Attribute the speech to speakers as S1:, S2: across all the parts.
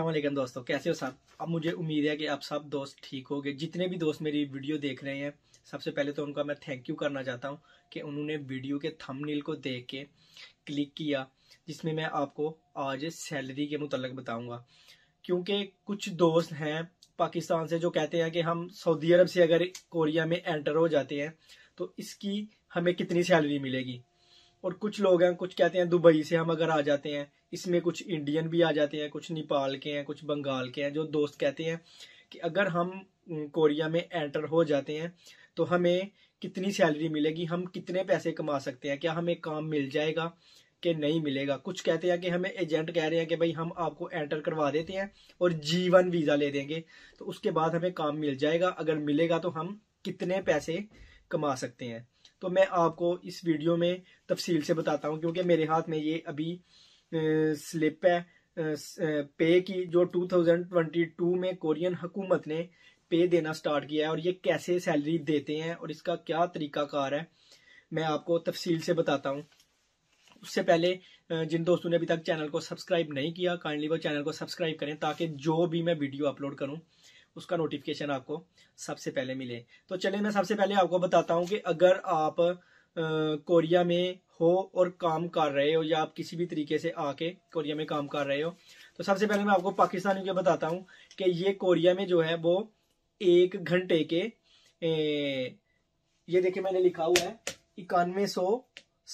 S1: अल्लाम दोस्तों कैसे हो सब अब मुझे उम्मीद है कि आप सब दोस्त ठीक हो गए जितने भी दोस्त मेरी वीडियो देख रहे हैं सबसे पहले तो उनका मैं थैंक यू करना चाहता हूँ कि उन्होंने वीडियो के थंबनेल को देख के क्लिक किया जिसमें मैं आपको आज सैलरी के मुतल बताऊंगा क्योंकि कुछ दोस्त हैं पाकिस्तान से जो कहते हैं कि हम सऊदी अरब से अगर कोरिया में एंटर हो जाते हैं तो इसकी हमें कितनी सैलरी मिलेगी और कुछ लोग हैं कुछ कहते हैं दुबई से हम अगर आ जाते हैं इसमें कुछ इंडियन भी आ जाते हैं कुछ नेपाल के हैं कुछ बंगाल के हैं जो दोस्त कहते हैं कि अगर हम कोरिया में एंटर हो जाते हैं तो हमें कितनी सैलरी मिलेगी हम कितने पैसे कमा सकते हैं क्या हमें काम मिल जाएगा कि नहीं मिलेगा कुछ कहते हैं कि हमें एजेंट कह रहे हैं कि भाई हम आपको एंटर करवा देते हैं और जीवन वीज़ा ले देंगे तो उसके बाद हमें काम मिल जाएगा अगर मिलेगा तो हम कितने पैसे कमा सकते हैं तो मैं आपको इस वीडियो में तफसील से बताता हूँ क्योंकि मेरे हाथ में ये अभी स्लिप है पे की जो 2022 में कोरियन हुकूमत ने पे देना स्टार्ट किया है और ये कैसे सैलरी देते हैं और इसका क्या तरीकाकार है मैं आपको तफसील से बताता हूँ उससे पहले जिन दोस्तों ने अभी तक चैनल को सब्सक्राइब नहीं किया काइंडली वो चैनल को सब्सक्राइब करें ताकि जो भी मैं वीडियो अपलोड करूं उसका नोटिफिकेशन आपको सबसे पहले मिले तो चलिए मैं सबसे पहले आपको बताता हूँ कि अगर आप कोरिया में हो और काम कर रहे हो या आप किसी भी तरीके से आके कोरिया में काम कर रहे हो तो सबसे पहले मैं आपको पाकिस्तानियों के बताता हूँ कि ये कोरिया में जो है वो एक घंटे के ए, ये देखिए मैंने लिखा हुआ है इक्यानवे सौ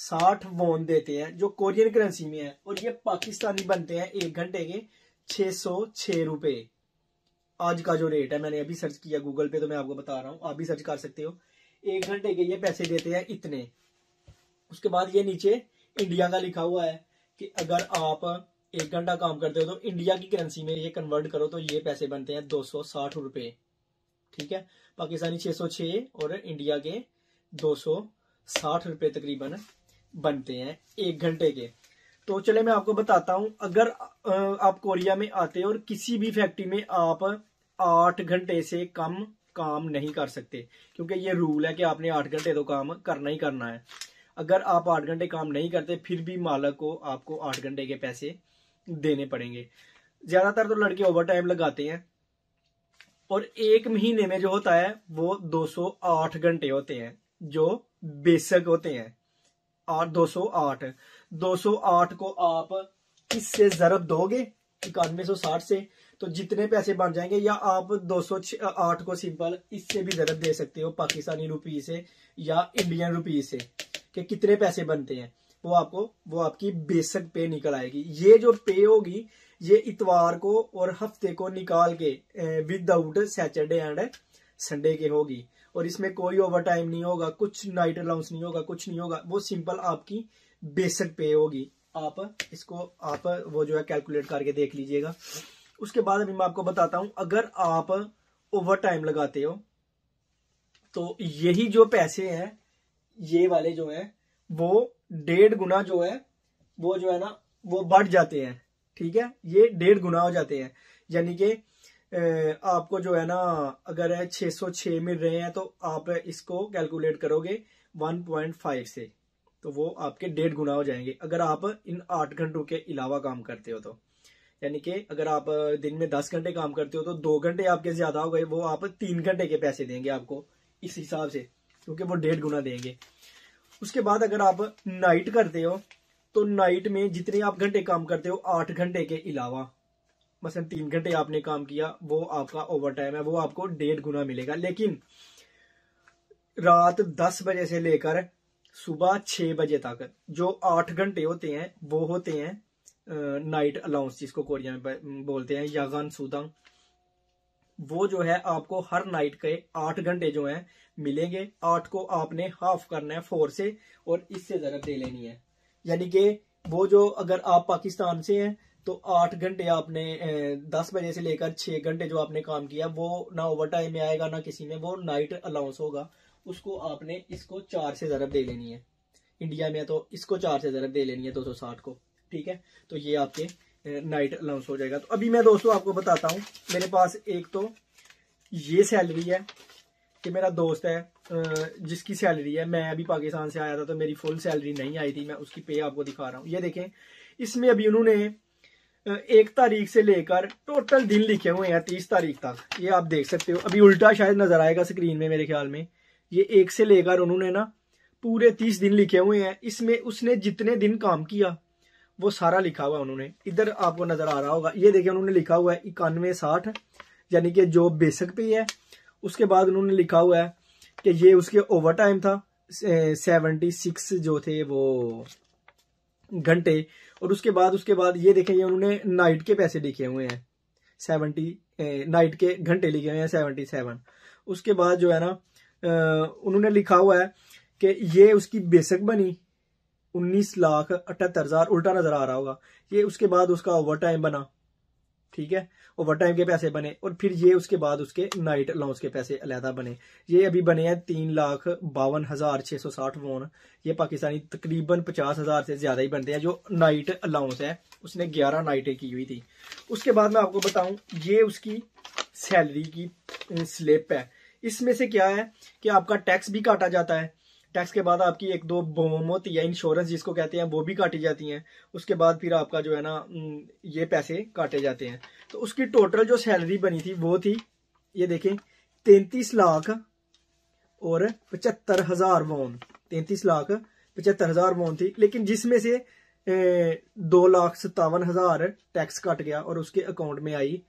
S1: साठ वोन देते हैं जो कोरियन करेंसी में है और ये पाकिस्तानी बनते हैं एक घंटे के छः सौ छः रुपए आज का जो रेट है मैंने अभी सर्च किया गूगल पे तो मैं आपको बता रहा हूँ आप भी सर्च कर सकते हो एक घंटे के ये पैसे देते हैं इतने उसके बाद ये नीचे इंडिया का लिखा हुआ है कि अगर आप एक घंटा काम करते हो तो इंडिया की करेंसी में ये कन्वर्ट करो तो ये पैसे बनते हैं दो सौ साठ ठीक है पाकिस्तानी छह सौ और इंडिया के दो सौ साठ तकरीबन बनते हैं एक घंटे के तो चले मैं आपको बताता हूं अगर आप कोरिया में आते हो और किसी भी फैक्ट्री में आप आठ घंटे से कम काम नहीं कर सकते क्योंकि ये रूल है कि आपने आठ घंटे तो काम करना ही करना है अगर आप आठ घंटे काम नहीं करते फिर भी मालक को आपको आठ घंटे के पैसे देने पड़ेंगे ज्यादातर तो लड़के ओवर टाइम लगाते हैं और एक महीने में जो होता है वो 208 घंटे होते हैं जो बेसिक होते हैं और 208 208 को आप किससे जरब दोगे इक्यानवे सौ साठ से तो जितने पैसे बन जाएंगे या आप दो सौ आठ को सिंपल इससे भी जरूरत दे सकते हो पाकिस्तानी रुपीज से या इंडियन रुपीज से कि कितने पैसे बनते हैं वो आपको वो आपकी बेसक पे निकल आएगी ये जो पे होगी ये इतवार को और हफ्ते को निकाल के विदाउट सैटरडे एंड संडे के होगी और इसमें कोई ओवर टाइम नहीं होगा कुछ नाइट अलाउंस नहीं होगा कुछ नहीं होगा वो सिंपल आपकी बेसक पे होगी आप इसको आप वो जो है कैलकुलेट करके देख लीजिएगा उसके बाद अभी मैं आपको बताता हूं अगर आप ओवर टाइम लगाते हो तो यही जो पैसे हैं ये वाले जो हैं वो डेढ़ गुना जो है वो जो है ना वो बढ़ जाते हैं ठीक है ये डेढ़ गुना हो जाते हैं यानी कि आपको जो है ना अगर है छह मिल रहे हैं तो आप इसको कैलकुलेट करोगे 1.5 से तो वो आपके डेढ़ गुना हो जाएंगे अगर आप इन आठ घंटों के अलावा काम करते हो तो यानी कि अगर आप दिन में दस घंटे काम करते हो तो दो घंटे आपके ज्यादा हो गए वो आप तीन घंटे के पैसे देंगे आपको इस हिसाब से क्योंकि वो डेढ़ गुना देंगे उसके बाद अगर आप नाइट करते हो तो नाइट में जितने आप घंटे काम करते हो आठ घंटे के अलावा मसलन तीन घंटे आपने काम किया वो आपका ओवर टाइम है वो आपको डेढ़ गुना मिलेगा लेकिन रात दस बजे से लेकर सुबह छह बजे तक जो आठ घंटे होते हैं वो होते हैं नाइट अलाउंस जिसको कोरिया में बोलते हैं यागान सूदंग वो जो है आपको हर नाइट के आठ घंटे जो है मिलेंगे आठ को आपने हाफ करना है फोर से और इससे जरा दे लेनी है यानी कि वो जो अगर आप पाकिस्तान से हैं तो आठ घंटे आपने दस बजे से लेकर छह घंटे जो आपने काम किया वो ना ओवर टाइम में आएगा ना किसी में वो नाइट अलाउंस होगा उसको आपने इसको चार से ज़रब दे लेनी है इंडिया में तो इसको चार से ज़रब दे लेनी है दो सौ साठ को ठीक है तो ये आपके नाइट अलाउंस हो जाएगा तो अभी मैं दोस्तों आपको बताता हूँ मेरे पास एक तो ये सैलरी है कि मेरा दोस्त है जिसकी सैलरी है मैं अभी पाकिस्तान से आया था तो मेरी फुल सैलरी नहीं आई थी मैं उसकी पे आपको दिखा रहा हूँ ये देखें इसमें अभी उन्होंने एक तारीख से लेकर टोटल दिन लिखे हुए हैं तीस तारीख तक ये आप देख सकते हो अभी उल्टा शायद नजर आएगा स्क्रीन में मेरे ख्याल में ये एक से लेकर उन्होंने ना पूरे तीस दिन लिखे हुए हैं इसमें उसने जितने दिन काम किया वो सारा लिखा हुआ है उन्होंने इधर आपको नजर आ रहा होगा ये देखिए उन्होंने लिखा हुआ है इक्यानवे साठ यानी कि जो बेसिक पे है उसके बाद उन्होंने लिखा हुआ है कि ये उसके ओवर टाइम था सेवेंटी सिक्स जो थे वो घंटे और उसके बाद उसके बाद ये देखें ये उन्होंने नाइट के पैसे लिखे हुए हैं सेवनटी नाइट के घंटे लिखे हुए हैं सेवनटी सेवन उसके बाद जो है ना उन्होंने लिखा हुआ है कि ये उसकी बेसिक बनी उन्नीस लाख अठहत्तर हजार उल्टा नजर आ रहा होगा ये उसके बाद उसका ओवर टाइम बना ठीक है ओवर टाइम के पैसे बने और फिर ये उसके बाद उसके नाइट अलाउंस के पैसे अलहदा बने ये अभी बने हैं तीन लाख बावन हजार छह सौ साठ वोन ये पाकिस्तानी तकरीबन पचास हजार से ज़्यादा ही बनते हैं जो नाइट अलाउंस है उसने ग्यारह नाइटें की हुई थी उसके बाद मैं आपको बताऊं ये उसकी सैलरी की स्लिप है इसमें से क्या है कि आपका टैक्स भी काटा जाता है टैक्स के बाद आपकी एक दो बहुमत या इंश्योरेंस जिसको कहते हैं वो भी काटी जाती हैं उसके बाद फिर आपका जो है ना ये पैसे काटे जाते हैं तो उसकी टोटल जो सैलरी बनी थी वो थी ये देखें तैंतीस लाख और पचहत्तर हजार वोन तैंतीस लाख पचहत्तर हजार वोन थी लेकिन जिसमें से ए, दो लाख सत्तावन हजार टैक्स कट गया और उसके अकाउंट में आई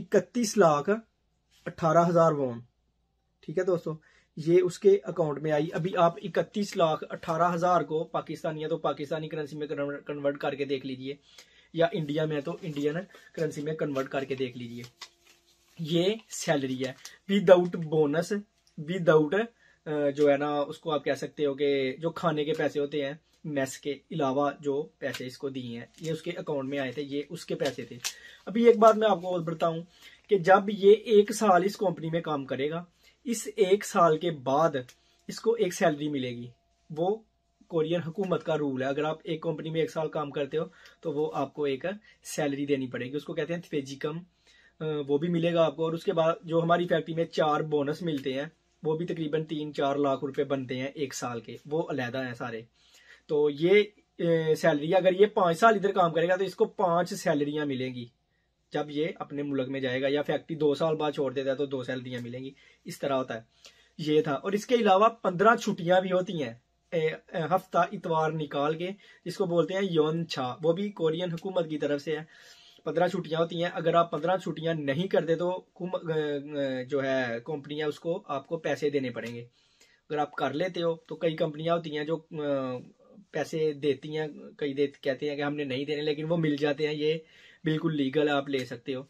S1: इकतीस लाख अट्ठारह हजार वोन ठीक है दोस्तों ये उसके अकाउंट में आई अभी आप इकतीस लाख अठारह हजार को पाकिस्तानी है तो पाकिस्तानी करेंसी में कन्वर्ट करके देख लीजिए या इंडिया में है तो इंडियन करेंसी में कन्वर्ट करके देख लीजिए ये सैलरी है विदाउट बोनस विदाउट जो है ना उसको आप कह सकते हो कि जो खाने के पैसे होते हैं मेस के अलावा जो पैसे इसको दिए हैं ये उसके अकाउंट में आए थे ये उसके पैसे थे अभी एक बात मैं आपको और बताऊं कि जब ये एक साल इस कंपनी में काम करेगा इस एक साल के बाद इसको एक सैलरी मिलेगी वो कोरियन हुकूमत का रूल है अगर आप एक कंपनी में एक साल काम करते हो तो वो आपको एक सैलरी देनी पड़ेगी उसको कहते हैं थ्वेजिकम वो भी मिलेगा आपको और उसके बाद जो हमारी फैक्ट्री में चार बोनस मिलते हैं वो भी तकरीबन तीन चार लाख रुपए बनते हैं एक साल के वो अलहदा है सारे तो ये सैलरी अगर ये पांच साल इधर काम करेगा तो इसको पांच सैलरियां मिलेंगी जब ये अपने मुल्क में जाएगा या फैक्ट्री दो साल बाद छोड़ देता है तो दो सैलरियाँ मिलेंगी इस तरह होता है ये था और इसके अलावा पंद्रह छुट्टियां भी होती हैं हफ्ता इतवार निकाल के जिसको बोलते हैं यौन छा वो भी कोरियन हुकूमत की तरफ से है पंद्रह छुट्टियां होती हैं अगर आप पंद्रह छुट्टियां नहीं करते तो जो है कंपनियां उसको आपको पैसे देने पड़ेंगे अगर आप कर लेते हो तो कई कंपनियां होती हैं जो पैसे देती हैं कई दे कहते हैं कि हमने नहीं देने लेकिन वो मिल जाते हैं ये बिल्कुल लीगल आप ले सकते हो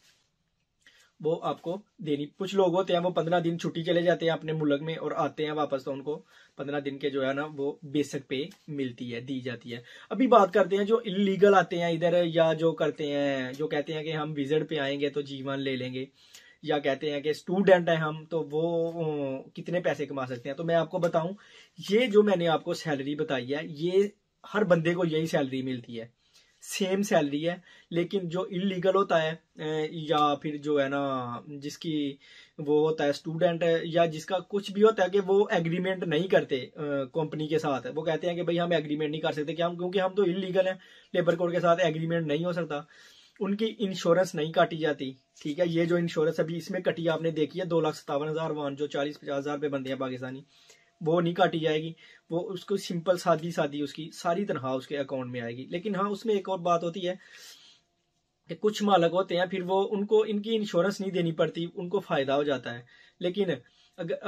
S1: वो आपको देनी कुछ लोग होते हैं वो पंद्रह दिन छुट्टी चले जाते हैं अपने मुल्क में और आते हैं वापस तो उनको पंद्रह दिन के जो है ना वो बेसक पे मिलती है दी जाती है अभी बात करते हैं जो इलीगल आते हैं इधर या जो करते हैं जो कहते हैं कि हम विजिट पे आएंगे तो जीवन ले लेंगे या कहते हैं कि स्टूडेंट हैं हम तो वो कितने पैसे कमा सकते हैं तो मैं आपको बताऊं ये जो मैंने आपको सैलरी बताई है ये हर बंदे को यही सैलरी मिलती है सेम सैलरी है लेकिन जो इलीगल होता है या फिर जो है ना जिसकी वो होता है स्टूडेंट या जिसका कुछ भी होता है कि वो एग्रीमेंट नहीं करते कंपनी के साथ वो कहते हैं कि भाई हम एग्रीमेंट नहीं कर सकते क्या हम क्योंकि हम तो इलीगल हैं लेबर कोड के साथ एग्रीमेंट नहीं हो सकता उनकी इंश्योरेंस नहीं काटी जाती ठीक है ये जो इंश्योरेंस अभी इसमें कटी आपने देखी है दो लाख सत्तावन हजार वन जो चालीस पचास हजार रुपये बनते हैं पाकिस्तानी वो नहीं काटी जाएगी वो उसको सिंपल सादी सादी उसकी सारी तनख्वाह उसके अकाउंट में आएगी लेकिन हाँ उसमें एक और बात होती है कि कुछ मालक होते हैं फिर वो उनको इनकी इंश्योरेंस नहीं देनी पड़ती उनको फायदा हो जाता है लेकिन अगर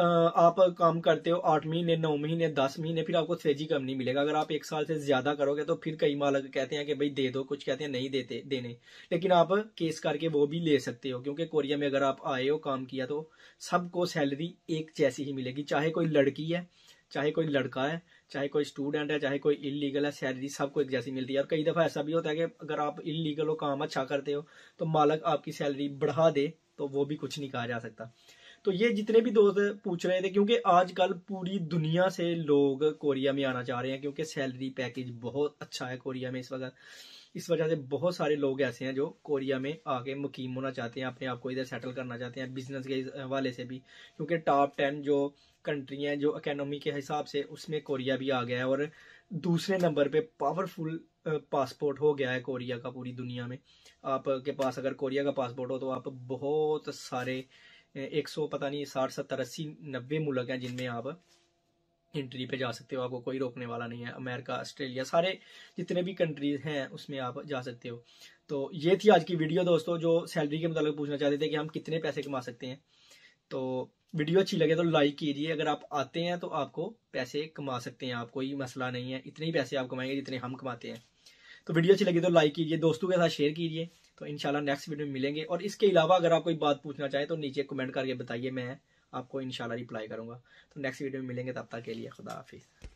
S1: आप काम करते हो आठ महीने नौ महीने दस महीने फिर आपको सेजी कम नहीं मिलेगा अगर आप एक साल से ज्यादा करोगे तो फिर कई मालक कहते हैं कि भाई दे दो कुछ कहते हैं नहीं देते देने लेकिन आप केस करके वो भी ले सकते हो क्योंकि कोरिया में अगर आप आए हो काम किया तो सबको सैलरी एक जैसी ही मिलेगी चाहे कोई लड़की है चाहे कोई लड़का है चाहे कोई स्टूडेंट है चाहे कोई इलीगल है सैलरी सबको एक जैसी मिलती है और कई दफ़ा ऐसा भी होता है कि अगर आप इलीगल हो काम अच्छा करते हो तो मालक आपकी सैलरी बढ़ा दे तो वो भी कुछ नहीं कहा जा सकता तो ये जितने भी दोस्त पूछ रहे थे तो क्योंकि आजकल पूरी दुनिया से लोग कोरिया में आना चाह रहे हैं क्योंकि सैलरी पैकेज बहुत अच्छा है कोरिया में इस वक्त इस वजह से बहुत सारे लोग ऐसे हैं जो कोरिया में आके मुकीम होना चाहते हैं अपने आप को इधर सेटल करना चाहते हैं बिजनेस के हवाले से भी क्योंकि टॉप टेन जो कंट्री हैं जो इकोनॉमी के हिसाब से उसमें कोरिया भी आ गया है और दूसरे नंबर पे पावरफुल पासपोर्ट हो गया है कोरिया का पूरी दुनिया में आपके पास अगर कोरिया का पासपोर्ट हो तो आप बहुत सारे एक सौ पता नहीं साठ सत्तर अस्सी नब्बे मुल्क हैं जिनमें आप इंट्री पे जा सकते हो आपको कोई रोकने वाला नहीं है अमेरिका ऑस्ट्रेलिया सारे जितने भी कंट्रीज हैं उसमें आप जा सकते हो तो ये थी आज की वीडियो दोस्तों जो सैलरी के मुताबिक पूछना चाहते थे कि हम कितने पैसे कमा सकते हैं तो वीडियो अच्छी लगे तो लाइक कीजिए अगर आप आते हैं तो आपको पैसे कमा सकते हैं आप कोई मसला नहीं है इतने ही पैसे आप कमाएंगे जितने हम कमाते हैं तो वीडियो अच्छी लगी तो लाइक कीजिए दोस्तों के साथ शेयर कीजिए तो इनशाला नेक्स्ट वीडियो में मिलेंगे और इसके अलावा अगर आप कोई बात पूछना चाहें तो नीचे कमेंट करके बताइए मैं आपको इनशाला रिप्लाई करूंगा तो नेक्स्ट वीडियो में मिलेंगे तब तक के लिए खुदा हाफिज़